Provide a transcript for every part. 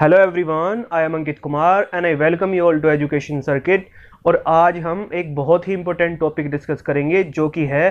Hello everyone I am Ankit Kumar and I welcome you all to education circuit और आज हम एक बहुत ही इंपॉर्टेंट टॉपिक डिस्कस करेंगे जो कि है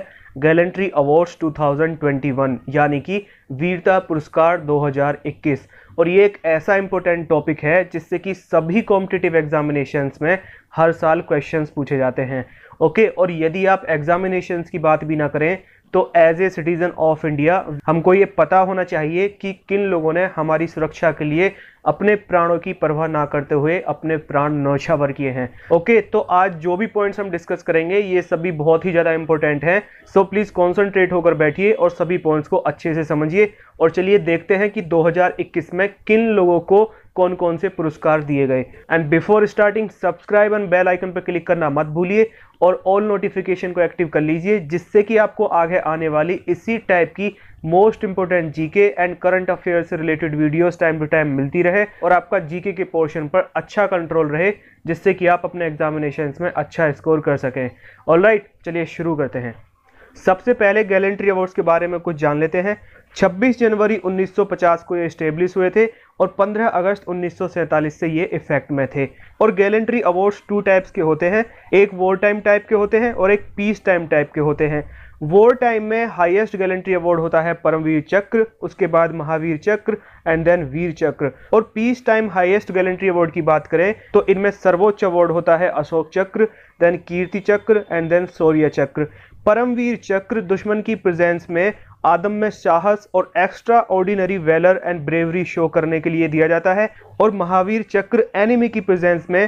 गैलेंट्री अवार्ड्स 2021 यानी कि वीरता पुरस्कार 2021 और ये एक ऐसा इंपॉर्टेंट टॉपिक है जिससे कि सभी कॉम्पिटिटिव एग्जामिनेशंस में हर साल क्वेश्चन पूछे जाते हैं ओके और यदि आप एग्जामिनेशंस की बात भी ना करें तो as a citizen of India हमको ये पता होना चाहिए कि किन लोगों ने हमारी सुरक्षा के लिए अपने प्राणों की परवाह ना करते हुए अपने प्राण नौछावर किए हैं ओके तो आज जो भी पॉइंट्स हम डिस्कस करेंगे ये सभी बहुत ही ज़्यादा इंपॉर्टेंट हैं सो प्लीज़ कॉन्सेंट्रेट होकर बैठिए और सभी पॉइंट्स को अच्छे से समझिए और चलिए देखते हैं कि 2021 में किन लोगों को कौन कौन से पुरस्कार दिए गए and before starting subscribe and bell icon पर क्लिक करना मत भूलिए और ऑल नोटिफिकेशन को एक्टिव कर लीजिए जिससे कि आपको आगे आने वाली इसी टाइप की most important GK and current affair से related videos time to time मिलती रहे और आपका जीके के पोर्शन पर अच्छा कंट्रोल रहे जिससे कि आप अपने एग्जामिनेशन में अच्छा स्कोर कर सकें ऑल राइट चलिए शुरू करते हैं सबसे पहले गैलेंट्री अवार्ड्स के बारे में कुछ जान लेते हैं 26 जनवरी 1950 को ये इस्टेब्लिश हुए थे और 15 अगस्त 1947 से ये इफेक्ट में थे और गैलेंट्री अवार्ड्स टू टाइप्स के होते हैं एक वॉर टाइम टाइप के होते हैं और एक पीस टाइम टाइप के होते हैं वॉर टाइम में हाईएस्ट गैलेंट्री अवार्ड होता है परमवीर चक्र उसके बाद महावीर चक्र एंड देन वीर चक्र और peace time highest gallantry award की बात करें तो इनमें सर्वोच्च अवार्ड होता है अशोक चक्र देन कीर्ति चक्र एंड देन शौर्य चक्र परमवीर चक्र दुश्मन की प्रेजेंस में आदम में साहस और extraordinary valour and bravery show करने के लिए दिया जाता है और महावीर चक्र एनिमी की प्रेजेंस में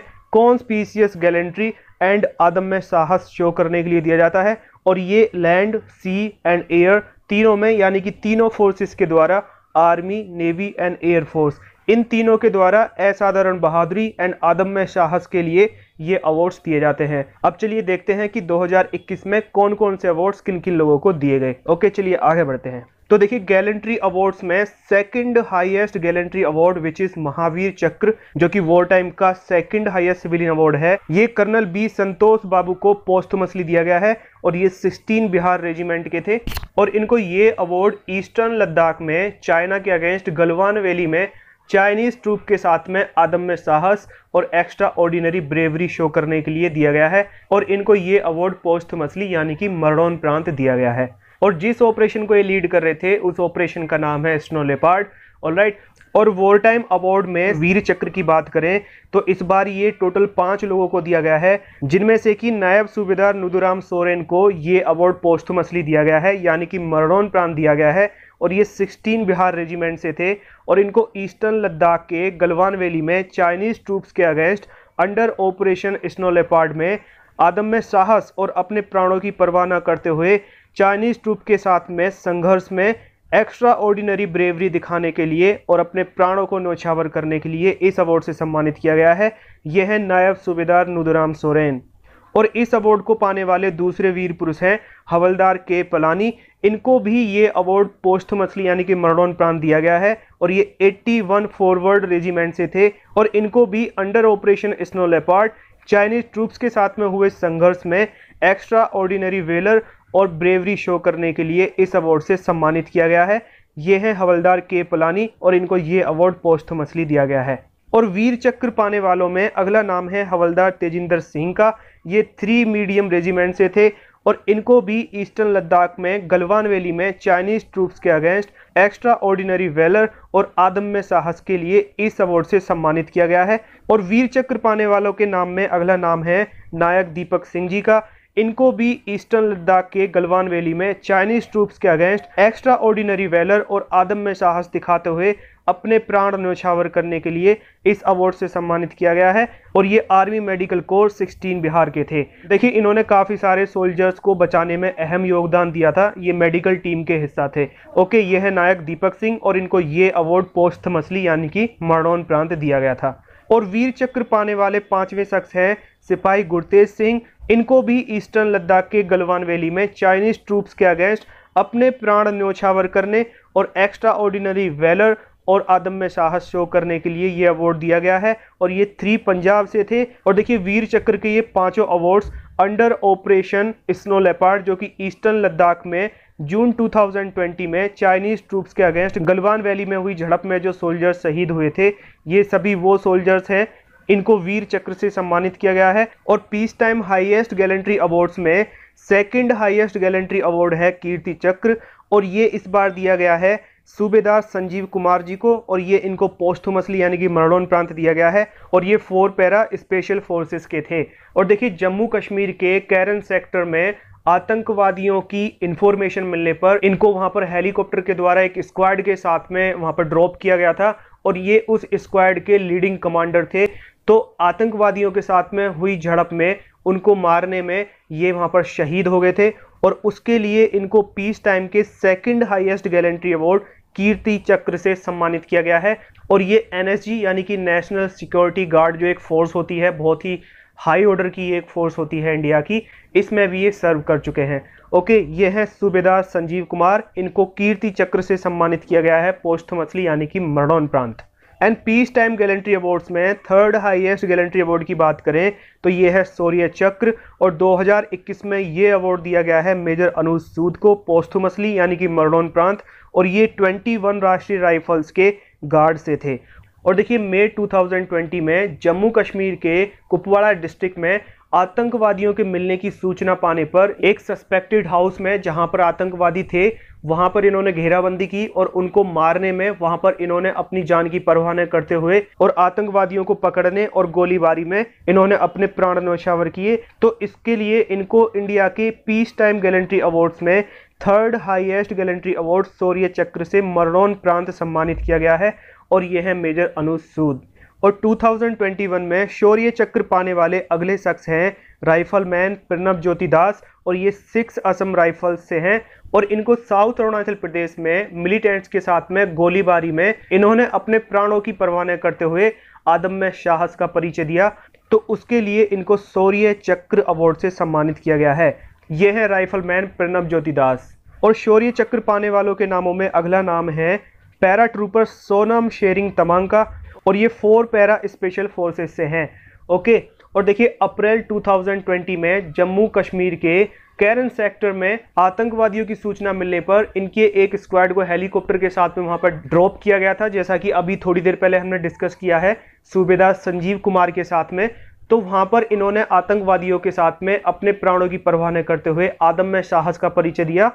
स्पीसियस गैलेंट्री एंड आदम में साहस शो करने के लिए दिया जाता है और ये लैंड सी एंड एयर तीनों में यानी कि तीनों फोर्सेस के द्वारा army navy and air force इन तीनों के द्वारा असाधारण बहादुरी एंड आदम में साहस के लिए ये अवार्ड्स दिए जाते हैं अब चलिए देखते हैं कि 2021 में कौन कौन से अवार्ड्स किन किन लोगों को दिए गए ओके चलिए आगे बढ़ते हैं तो देखिए गैलेंट्री अवार्ड्स में second highest gallantry award which is Mahavir Chakra जो कि वॉर टाइम का सेकंड हाईएस्ट सिविलियन अवार्ड है ये कर्नल बी संतोष बाबू को पोस्ट मछली दिया गया है और ये 16 बिहार रेजिमेंट के थे और इनको ये अवार्ड ईस्टर्न लद्दाख में चाइना के अगेंस्ट गलवान वैली में चाइनीज ट्रूप के साथ में आदम में साहस और एक्स्ट्रा ऑर्डिनरी ब्रेवरी शो करने के लिए दिया गया है और इनको ये अवार्ड पोस्ट मसली यानी कि प्रांत दिया गया है और जिस ऑपरेशन को ये लीड कर रहे थे उस ऑपरेशन का नाम है स्नो लेपार्ड ऑल राइट और वॉर टाइम अवार्ड में वीर चक्र की बात करें तो इस बार ये टोटल पाँच लोगों को दिया गया है जिनमें से कि नायब सूबेदार नुदुराम सोरेन को ये अवार्ड पोस्टम दिया गया है यानी कि प्राण दिया गया है और ये 16 बिहार रेजिमेंट से थे और इनको ईस्टर्न लद्दाख के गलवान वैली में चाइनीज़ ट्रूप्स के against under operation snow leopard में आदम में साहस और अपने प्राणों की परवाह न करते हुए चाइनीज़ ट्रूप के साथ में संघर्ष में एक्स्ट्रा ऑर्डिनरी ब्रेवरी दिखाने के लिए और अपने प्राणों को नौछावर करने के लिए इस अवार्ड से सम्मानित किया गया है यह है नायब सूबेदार नुदराम सोरेन और इस अवार्ड को पाने वाले दूसरे वीर पुरुष हैं हवलदार के पलानी इनको भी ये अवार्ड पोस्ट मछली यानी कि प्रांत दिया गया है और ये 81 फॉरवर्ड रेजिमेंट से थे और इनको भी under operation snow leopard Chinese troops के साथ में हुए संघर्ष में एक्स्ट्रा ऑर्डिनरी वेलर और ब्रेवरी शो करने के लिए इस अवार्ड से सम्मानित किया गया है ये है हवलदार के पलानी और इनको ये अवार्ड पोस्ट मछली दिया गया है और वीर चक्र पाने वालों में अगला नाम है हवलदार तेजिंदर सिंह का ये थ्री मीडियम रेजिमेंट से थे और इनको भी ईस्टर्न लद्दाख में गलवान वैली में चाइनीज ट्रूप्स के अगेंस्ट एक्स्ट्रा ऑर्डिनरी वेलर और आदम में साहस के लिए इस अवार्ड से सम्मानित किया गया है और वीर चक्र पाने वालों के नाम में अगला नाम है नायक दीपक सिंह जी का इनको भी ईस्टर्न लद्दाख के गलवान वैली में चाइनीज ट्रूप्स के अगेंस्ट एक्स्ट्रा ऑर्डिनरी वेलर और आदम में साहस दिखाते हुए अपने प्राण न्योछावर करने के लिए इस अवार्ड से सम्मानित किया गया है और ये आर्मी मेडिकल कोर 16 बिहार के थे देखिए इन्होंने काफ़ी सारे सोल्जर्स को बचाने में अहम योगदान दिया था ये मेडिकल टीम के हिस्सा थे ओके ये है नायक दीपक सिंह और इनको ये अवार्ड पोस्ट यानी कि प्रांत दिया गया था और वीर चक्र पाने वाले पांचवें शख्स हैं सिपाही गुरतेज सिंह इनको भी ईस्टर्न लद्दाख के गलवान वैली में चाइनीज ट्रूप्स के अगेंस्ट अपने प्राण न्योछावर करने और एक्स्ट्रा ऑर्डिनरी वेलर और आदम में साहस शो करने के लिए ये अवार्ड दिया गया है और ये थ्री पंजाब से थे और देखिए वीर चक्र के ये पांचों awards under operation snow leopard जो कि ईस्टर्न लद्दाख में जून 2020 में चाइनीज ट्रूप्स के अगेंस्ट गलवान वैली में हुई झड़प में जो सोल्जर्स शहीद हुए थे ये सभी वो सोल्जर्स हैं इनको वीर चक्र से सम्मानित किया गया है और peace time highest gallantry awards में सेकंड हाईएस्ट गैलेंट्री अवार्ड है कीर्ति चक्र और ये इस बार दिया गया है सूबेदार संजीव कुमार जी को और ये इनको पोस्टमसली यानी कि प्रांत दिया गया है और ये फोर पैरा स्पेशल फोर्सेस के थे और देखिए जम्मू कश्मीर के कैरन सेक्टर में आतंकवादियों की इंफॉर्मेशन मिलने पर इनको वहां पर हेलीकॉप्टर के द्वारा एक स्क्वाड के साथ में वहां पर ड्रॉप किया गया था और ये उस स्क्वाड के लीडिंग कमांडर थे तो आतंकवादियों के साथ में हुई झड़प में उनको मारने में ये वहाँ पर शहीद हो गए थे और उसके लिए इनको पीस टाइम के second highest gallantry award Kirti Chakra से सम्मानित किया गया है और ये एनएसजी यानी कि नेशनल सिक्योरिटी गार्ड जो एक फोर्स होती है बहुत ही हाई ऑर्डर की एक फोर्स होती है इंडिया की इसमें भी ये सर्व कर चुके हैं ओके ये हैं सूबेदार संजीव कुमार इनको कीर्ति चक्र से सम्मानित किया गया है पोस्ट मछली यानी कि प्रांत and peace time gallantry awards में थर्ड हाईएस्ट गैलेंट्री अवार्ड की बात करें तो ये है सौर्य चक्र और 2021 में ये अवार्ड दिया गया है मेजर अनुज सूद को पोस्थुमसली यानी कि प्रांत और ये 21 राष्ट्रीय राइफल्स के गार्ड से थे और देखिए मई 2020 में जम्मू कश्मीर के कुपवाड़ा डिस्ट्रिक्ट में आतंकवादियों के मिलने की सूचना पाने पर एक सस्पेक्टेड हाउस में जहां पर आतंकवादी थे वहां पर इन्होंने घेराबंदी की और उनको मारने में वहां पर इन्होंने अपनी जान की परवाह न करते हुए और आतंकवादियों को पकड़ने और गोलीबारी में इन्होंने अपने प्राण नौशावर किए तो इसके लिए इनको इंडिया के पीस टाइम गैलेंट्री अवार्ड्स में third highest gallantry award Shaurya Chakra से प्रांत सम्मानित किया गया है और ये है मेजर अनुज सूद और 2021 में शौर्य चक्र पाने वाले अगले शख्स हैं राइफलमैन प्रणब ज्योति दास और ये सिक्स असम राइफल्स से हैं और इनको साउथ अरुणाचल प्रदेश में मिलिटेंट्स के साथ में गोलीबारी में इन्होंने अपने प्राणों की परवाह करते हुए आदम में साहस का परिचय दिया तो उसके लिए इनको शौर्य चक्र अवार्ड से सम्मानित किया गया है ये है राइफलमैन प्रणब ज्योति दास और शौर्य चक्र पाने वालों के नामों में अगला नाम है पैरा ट्रूपर सोनम शेरिंग तमांग का और ये फोर पैरा स्पेशल फोर्सेस से हैं ओके और देखिए अप्रैल 2020 में जम्मू कश्मीर के कैरन सेक्टर में आतंकवादियों की सूचना मिलने पर इनके एक स्क्वाड को हेलीकॉप्टर के साथ में वहां पर ड्रॉप किया गया था जैसा कि अभी थोड़ी देर पहले हमने डिस्कस किया है सूबेदार संजीव कुमार के साथ में तो वहां पर इन्होंने आतंकवादियों के साथ में अपने प्राणों की परवाह न करते हुए आदम में साहस का परिचय दिया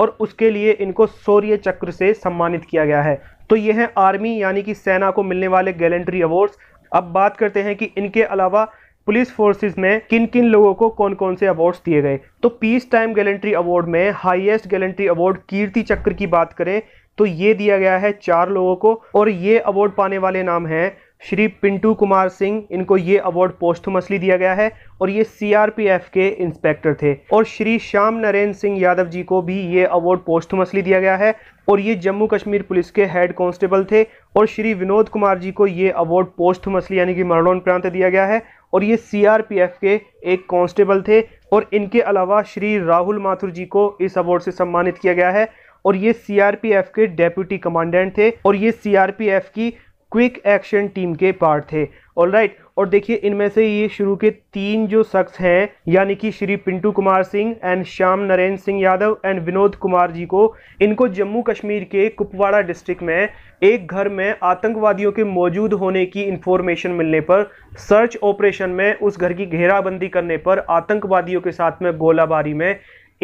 और उसके लिए इनको शौर्य चक्र से सम्मानित किया गया है तो ये हैं आर्मी यानी कि सेना को मिलने वाले गैलेंट्री अवार्ड्स अब बात करते हैं कि इनके अलावा पुलिस फोर्सेज में किन किन लोगों को कौन कौन से अवार्ड्स दिए गए तो पीस टाइम गैलेंट्री अवार्ड में highest gallantry award Kirti Chakra की बात करें तो ये दिया गया है चार लोगों को और ये अवार्ड पाने वाले नाम हैं श्री पिंटू कुमार सिंह इनको ये अवार्ड मछली दिया गया है और ये सीआरपीएफ के इंस्पेक्टर थे और श्री श्याम नरेंद्र सिंह यादव जी को भी ये अवार्ड मछली दिया गया है और ये जम्मू कश्मीर पुलिस के हेड कांस्टेबल थे और श्री विनोद कुमार जी को ये अवार्ड मछली यानी कि प्रांत दिया गया है और ये सी के एक कॉन्स्टेबल थे और इनके अलावा श्री राहुल माथुर जी को इस अवार्ड से सम्मानित किया गया है और ये सी के डेप्यूटी कमांडेंट थे और ये सी की क्विक एक्शन टीम के पार्ट थे ऑल राइट और देखिए इनमें से ये शुरू के तीन जो शख्स हैं यानी कि श्री पिंटू कुमार सिंह एंड श्याम नरेंद्र सिंह यादव एंड विनोद कुमार जी को इनको जम्मू कश्मीर के कुपवाड़ा डिस्ट्रिक्ट में एक घर में आतंकवादियों के मौजूद होने की इन्फॉर्मेशन मिलने पर सर्च ऑपरेशन में उस घर की घेराबंदी करने पर आतंकवादियों के साथ में गोलाबारी में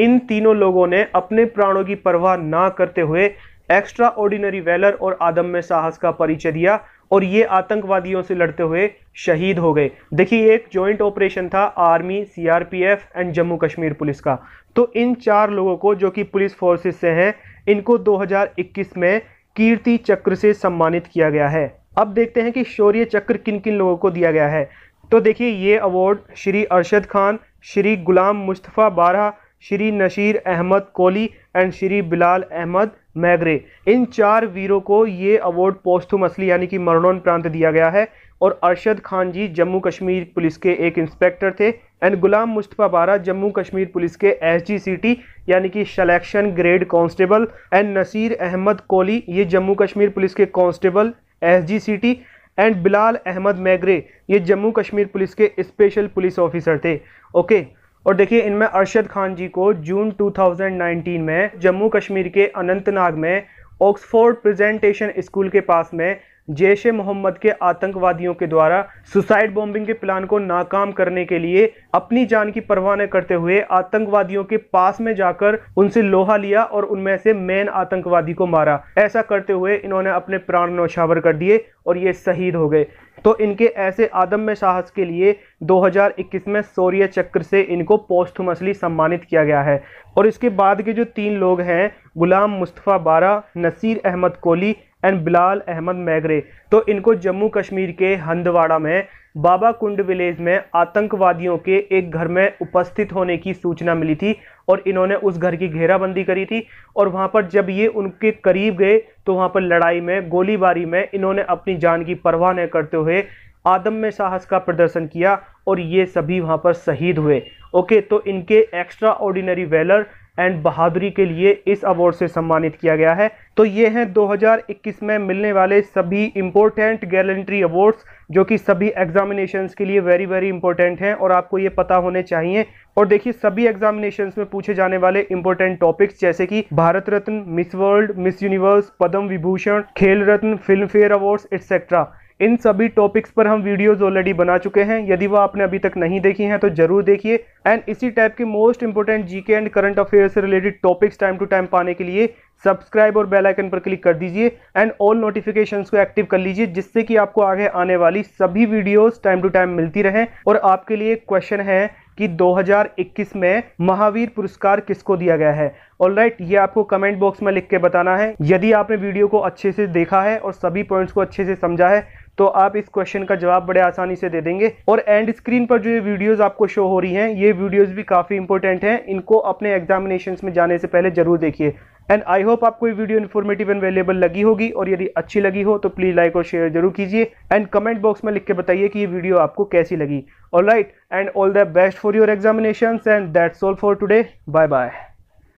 इन तीनों लोगों ने अपने प्राणों की परवाह ना करते हुए एक्स्ट्रा ऑर्डिनरी वेलर और आदम में साहस का परिचय दिया और ये आतंकवादियों से लड़ते हुए शहीद हो गए देखिए एक जॉइंट ऑपरेशन था army CRPF and Jammu Kashmir police का तो इन चार लोगों को जो कि पुलिस फोर्सेस से हैं इनको 2021 में कीर्ति चक्र से सम्मानित किया गया है अब देखते हैं कि शौर्य चक्र किन किन लोगों को दिया गया है तो देखिए ये अवार्ड श्री अरशद खान श्री गुलाम मुस्तफ़ा बारह श्री नशीर अहमद कोहली एंड श्री बिलाल अहमद मैगरे इन चार वीरों को ये अवार्ड पोस्थुम असली यानी कि प्रांत दिया गया है और अरशद खान जी जम्मू कश्मीर पुलिस के एक इंस्पेक्टर थे एंड गुलाम मुस्तफ़ा बारा जम्मू कश्मीर पुलिस के एसजीसीटी यानी कि selection grade constable and Nasir Ahmad Kohli ये जम्मू कश्मीर पुलिस के constable SGCT and Bilal Ahmad Magray ये जम्मू कश्मीर पुलिस के स्पेशल पुलिस ऑफिसर थे ओके okay. और देखिए इनमें अरशद खान जी को जून 2019 में जम्मू कश्मीर के अनंतनाग में ऑक्सफोर्ड प्रेजेंटेशन स्कूल के पास में जैश ए मोहम्मद के आतंकवादियों के द्वारा सुसाइड बॉम्बिंग के प्लान को नाकाम करने के लिए अपनी जान की परवाह न करते हुए आतंकवादियों के पास में जाकर उनसे लोहा लिया और उनमें से मेन आतंकवादी को मारा ऐसा करते हुए इन्होंने अपने प्राण नौछावर कर दिए और ये शहीद हो गए तो इनके ऐसे आदम में साहस के लिए 2021 में शौर्य चक्र से इनको पोस्थुमसली सम्मानित किया गया है और इसके बाद के जो तीन लोग हैं गुलाम मुस्तफ़ा बारा नसीर अहमद कोहली एंड बिलाल अहमद मैगरे तो इनको जम्मू कश्मीर के हंदवाड़ा में बाबा कुंड विलेज में आतंकवादियों के एक घर में उपस्थित होने की सूचना मिली थी और इन्होंने उस घर की घेराबंदी करी थी और वहाँ पर जब ये उनके करीब गए तो वहाँ पर लड़ाई में गोलीबारी में इन्होंने अपनी जान की परवाह न करते हुए आदम में साहस का प्रदर्शन किया और ये सभी वहाँ पर शहीद हुए ओके तो इनके एक्स्ट्रा ऑर्डिनरी वेलर एंड बहादुरी के लिए इस अवार्ड से सम्मानित किया गया है तो ये हैं 2021 में मिलने वाले सभी इम्पोर्टेंट गैलेंट्री अवार्ड्स जो कि सभी एग्जामिनेशंस के लिए वेरी वेरी इंपॉर्टेंट हैं और आपको ये पता होने चाहिए और देखिए सभी एग्जामिनेशंस में पूछे जाने वाले इंपॉर्टेंट टॉपिक्स जैसे कि Bharat Ratna Miss World Miss Universe Padma Vibhushan Khel Ratna Filmfare awards etcetera इन सभी टॉपिक्स पर हम वीडियोज़ ऑलरेडी बना चुके हैं यदि वो आपने अभी तक नहीं देखी हैं तो जरूर देखिए एंड इसी टाइप के most important GK and current affair से related topics time to time पाने के लिए सब्सक्राइब और बेल आइकन पर क्लिक कर दीजिए एंड ऑल नोटिफिकेशंस को एक्टिव कर लीजिए जिससे कि आपको आगे आने वाली सभी वीडियोस टाइम टू टाइम मिलती रहें और आपके लिए क्वेश्चन है कि 2021 में महावीर पुरस्कार किसको दिया गया है ऑल राइट right, ये आपको कमेंट बॉक्स में लिख के बताना है यदि आपने वीडियो को अच्छे से देखा है और सभी पॉइंट्स को अच्छे से समझा है तो आप इस क्वेश्चन का जवाब बड़े आसानी से दे देंगे और एंड स्क्रीन पर जो ये वीडियोज़ आपको शो हो रही हैं ये वीडियोज़ भी काफ़ी इंपॉर्टेंट हैं इनको अपने एग्जामिनेशन में जाने से पहले ज़रूर देखिए एंड आई होप आपको ये वीडियो इन्फॉर्मेटिव एंड वेलेबल लगी होगी और यदि अच्छी लगी हो तो प्लीज़ लाइक और शेयर जरूर कीजिए एंड कमेंट बॉक्स में लिख के बताइए कि ये वीडियो आपको कैसी लगी और right and all the best for your examination and that's all for today bye bye